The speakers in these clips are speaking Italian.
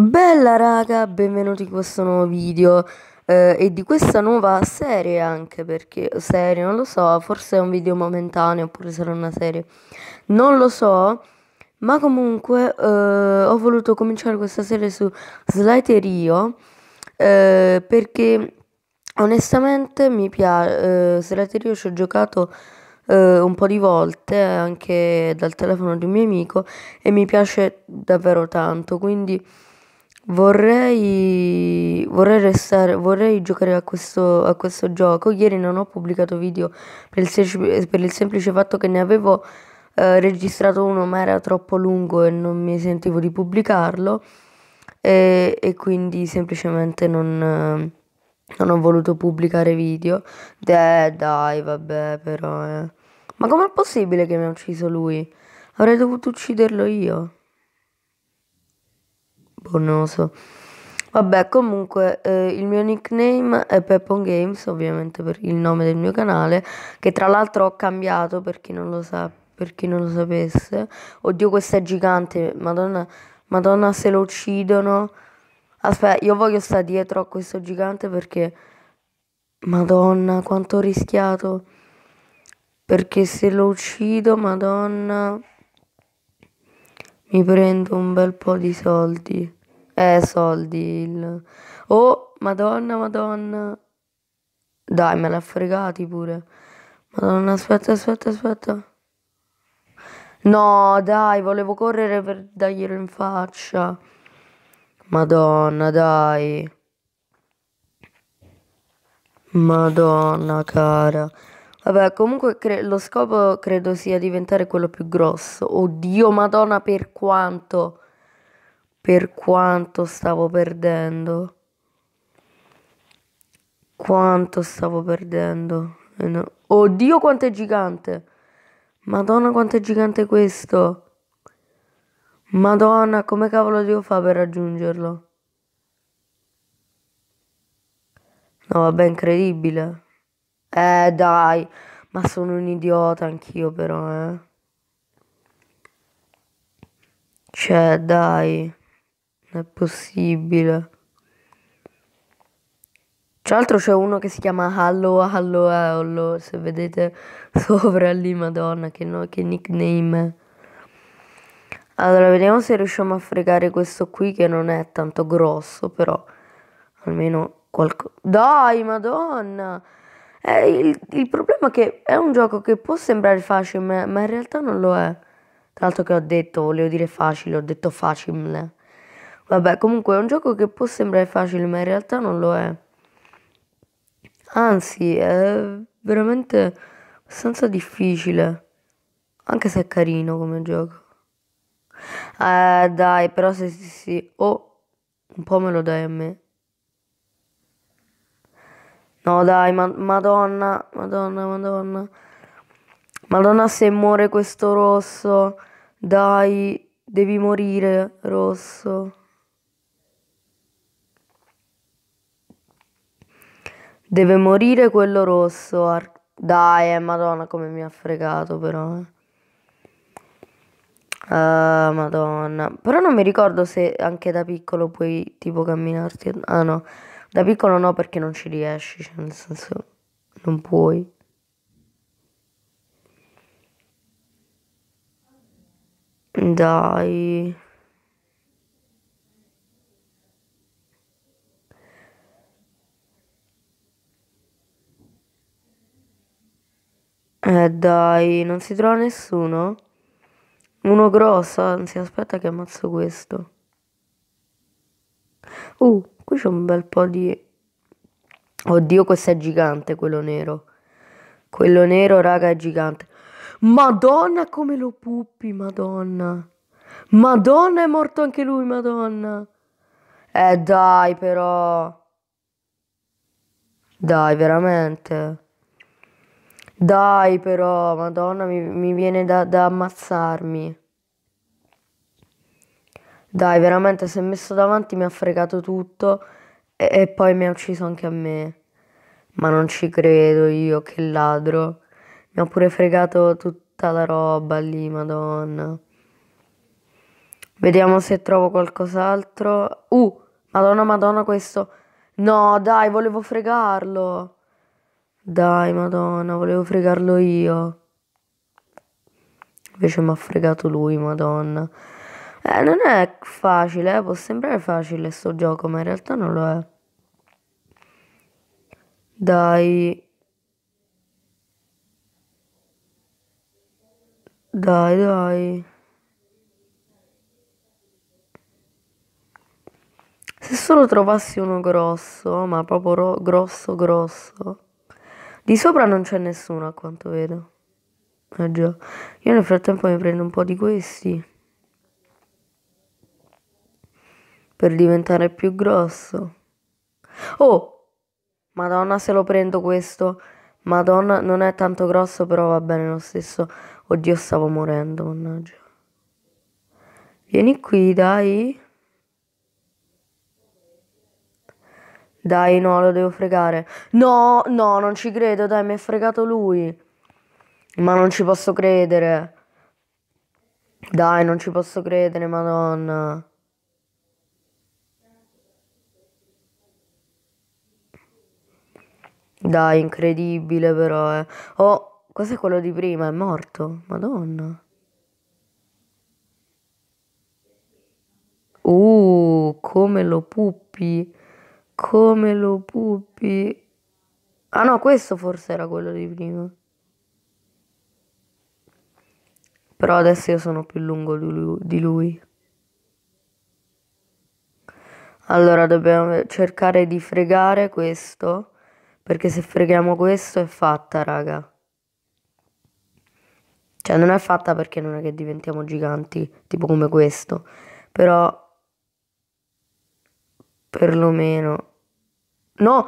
Bella raga, benvenuti in questo nuovo video eh, e di questa nuova serie anche perché serie non lo so, forse è un video momentaneo oppure sarà una serie, non lo so, ma comunque eh, ho voluto cominciare questa serie su Slaterio eh, perché onestamente mi piace, eh, Slaterio ci ho giocato eh, un po' di volte anche dal telefono di un mio amico e mi piace davvero tanto, quindi Vorrei, vorrei, restare, vorrei giocare a questo, a questo, gioco. Ieri non ho pubblicato video per il, per il semplice fatto che ne avevo eh, registrato uno, ma era troppo lungo e non mi sentivo di pubblicarlo. E, e quindi semplicemente non, non, ho voluto pubblicare video. Deh, dai, vabbè, però. Eh. Ma com'è possibile che mi ha ucciso lui? Avrei dovuto ucciderlo io. Bonoso. Vabbè, comunque eh, il mio nickname è Peppon Games, ovviamente per il nome del mio canale, che tra l'altro ho cambiato per chi non lo sa, per chi non lo sapesse. Oddio, questa è gigante, madonna, madonna se lo uccidono. Aspetta, io voglio stare dietro a questo gigante perché Madonna, quanto ho rischiato. Perché se lo uccido, Madonna mi prendo un bel po' di soldi. Eh, soldi. Il... Oh, madonna, madonna. Dai, me l'ha fregati pure. Madonna, aspetta, aspetta, aspetta. No, dai, volevo correre per darglielo in faccia. Madonna, dai. Madonna, cara. Vabbè, comunque cre- lo scopo credo sia diventare quello più grosso. Oddio, madonna, per quanto... Per quanto stavo perdendo. Quanto stavo perdendo. Eh, Oddio, quanto è gigante. Madonna, quanto è gigante questo. Madonna, come cavolo devo fare per raggiungerlo? No, vabbè, incredibile. Eh dai, ma sono un idiota anch'io però, eh. Cioè, dai, non è possibile. Tra l'altro c'è uno che si chiama Hallo Hallo eh, Hallo, se vedete sopra lì, madonna, che, no, che nickname Allora, vediamo se riusciamo a fregare questo qui che non è tanto grosso, però almeno qualcosa... Dai, madonna! Eh, il, il, problema è che è un gioco che può sembrare facile, ma, ma in realtà non lo è. Tra l'altro che ho detto, volevo dire facile, ho detto facile. Vabbè, comunque è un gioco che può sembrare facile, ma in realtà non lo è. Anzi, è veramente abbastanza difficile. Anche se è carino come gioco. Eh, dai, però se sì, sì. Oh, un po' me lo dai a me. No dai, ma madonna, madonna, madonna. Madonna se muore questo rosso. Dai, devi morire, rosso. Deve morire quello rosso. Dai, eh, madonna, come mi ha fregato però. Uh, madonna. Però non mi ricordo se anche da piccolo puoi tipo camminarti. Ah no. Da piccolo no perché non ci riesci, cioè nel senso non puoi. Dai. Eh dai, non si trova nessuno? Uno grosso, anzi aspetta che ammazzo questo. Uh. Qui c'è un bel po' di... Oddio, questo è gigante, quello nero. Quello nero, raga, è gigante. Madonna, come lo puppi, madonna. Madonna, è morto anche lui, madonna. Eh, dai, però. Dai, veramente. Dai, però, madonna, mi, mi viene da, da ammazzarmi. Dai, veramente si è messo davanti, mi ha fregato tutto e, e poi mi ha ucciso anche a me. Ma non ci credo io, che ladro. Mi ha pure fregato tutta la roba lì, madonna. Vediamo se trovo qualcos'altro. Uh, madonna, madonna, questo... No, dai, volevo fregarlo. Dai, madonna, volevo fregarlo io. Invece mi ha fregato lui, madonna. Eh, non è facile, eh. può sembrare facile sto gioco, ma in realtà non lo è. Dai. Dai, dai. Se solo trovassi uno grosso, ma proprio grosso grosso. Di sopra non c'è nessuno a quanto vedo. Eh già. Io nel frattempo mi prendo un po' di questi. per diventare più grosso. Oh, Madonna se lo prendo questo. Madonna non è tanto grosso, però va bene lo stesso. Oddio, stavo morendo, mannaggia. Vieni qui, dai. Dai, no, lo devo fregare. No, no, non ci credo, dai, mi ha fregato lui. Ma non ci posso credere. Dai, non ci posso credere, madonna. Dai, incredibile però, eh. Oh, questo è quello di prima, è morto. Madonna. Uh, come lo puppi. Come lo puppi. Ah no, questo forse era quello di prima. Però adesso io sono più lungo di lui. Allora dobbiamo cercare di fregare questo. Perché se freghiamo questo è fatta, raga. Cioè non è fatta perché non è che diventiamo giganti, tipo come questo. Però... Perlomeno... No!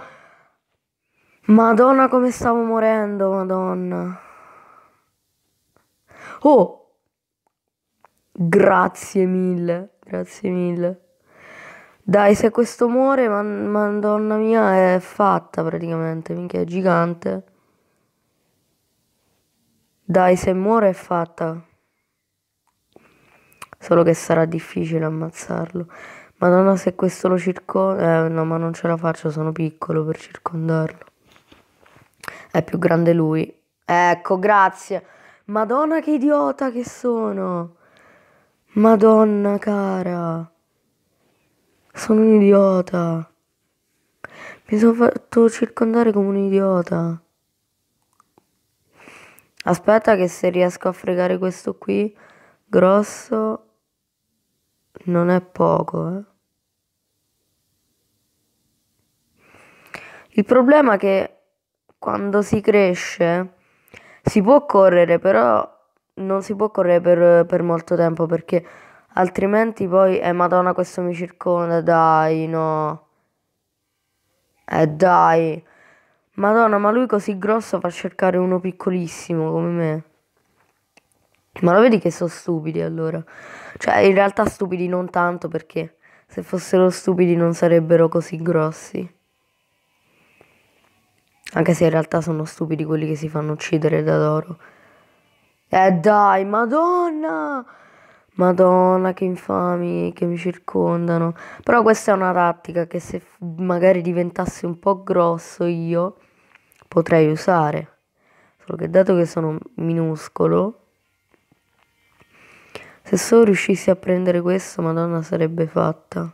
Madonna come stavo morendo, madonna. Oh! Grazie mille, grazie mille. Dai, se questo muore, man- madonna mia, è fatta praticamente, minchia, è gigante. Dai, se muore è fatta. Solo che sarà difficile ammazzarlo. Madonna, se questo lo circonda... Eh, no, ma non ce la faccio, sono piccolo per circondarlo. È più grande lui. Ecco, grazie. Madonna, che idiota che sono. Madonna, cara. Sono un idiota. Mi sono fatto circondare come un idiota. Aspetta che se riesco a fregare questo qui, grosso, non è poco, eh. Il problema è che quando si cresce si può correre, però non si può correre per, per molto tempo perché Altrimenti poi, eh madonna questo mi circonda, dai, no. Eh dai. Madonna, ma lui così grosso fa cercare uno piccolissimo come me. Ma lo vedi che sono stupidi allora? Cioè, in realtà stupidi non tanto perché se fossero stupidi non sarebbero così grossi. Anche se in realtà sono stupidi quelli che si fanno uccidere da loro. Eh dai, madonna! Madonna, che infami che mi circondano. Però questa è una tattica che se magari diventassi un po' grosso io potrei usare. Solo che dato che sono minuscolo, se solo riuscissi a prendere questo, Madonna sarebbe fatta.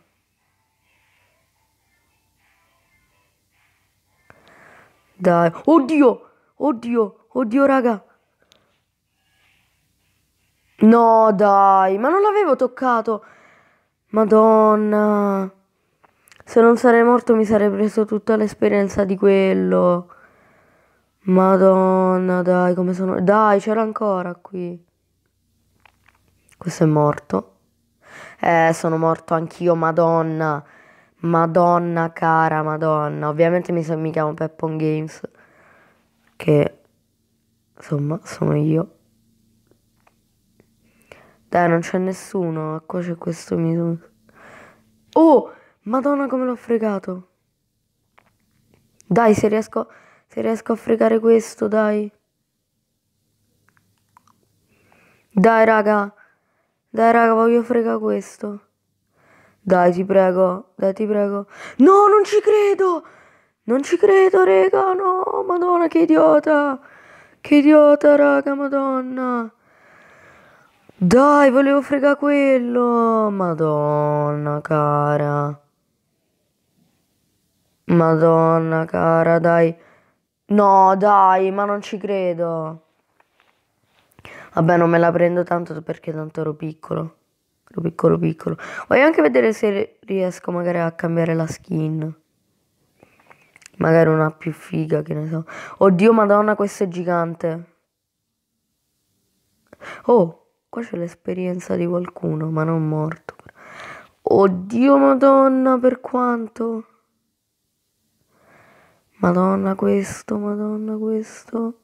Dai, oddio, oddio, oddio raga. No, dai, ma non l'avevo toccato. Madonna. Se non sarei morto mi sarei preso tutta l'esperienza di quello. Madonna, dai, come sono... Dai, c'era ancora qui. Questo è morto. Eh, sono morto anch'io, madonna. Madonna, cara, madonna. Ovviamente mi, so, mi chiamo Peppon Games. Che, insomma, sono io. Dai, non c'è nessuno. Qua c'è questo mito. Oh, madonna come l'ho fregato. Dai, se riesco, se riesco a fregare questo, dai. Dai, raga. Dai, raga, voglio fregare questo. Dai, ti prego. Dai, ti prego. No, non ci credo. Non ci credo, raga. No, madonna, che idiota. Che idiota, raga, madonna. Dai, volevo frega quello. Madonna, cara. Madonna, cara, dai. No, dai, ma non ci credo. Vabbè, non me la prendo tanto perché tanto ero piccolo. Ero piccolo, piccolo. Voglio anche vedere se riesco magari a cambiare la skin. Magari una più figa, che ne so. Oddio, madonna, questo è gigante. Oh qua c'è l'esperienza di qualcuno, ma non morto. Oddio madonna, per quanto? Madonna questo, madonna questo.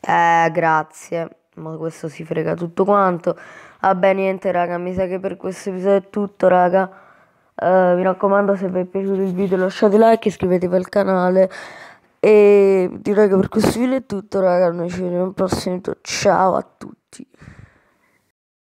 Eh, grazie. Ma questo si frega tutto quanto. Vabbè, niente, raga, mi sa che per questo episodio è tutto, raga. Uh, mi raccomando, se vi è piaciuto il video lasciate like, iscrivetevi al canale. E direi che per questo video è tutto ragazzi. noi ci vediamo al prossimo video, ciao a tutti.